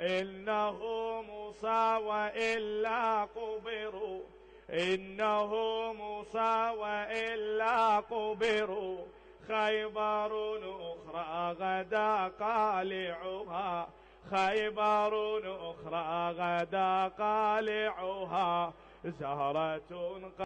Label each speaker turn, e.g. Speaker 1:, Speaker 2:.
Speaker 1: إنه موسى وإلا قبروا إنه موسى وإلا قبروا خيبر أخرى غدا قالعها خيبر
Speaker 2: أخرى غدا قالعها زهرة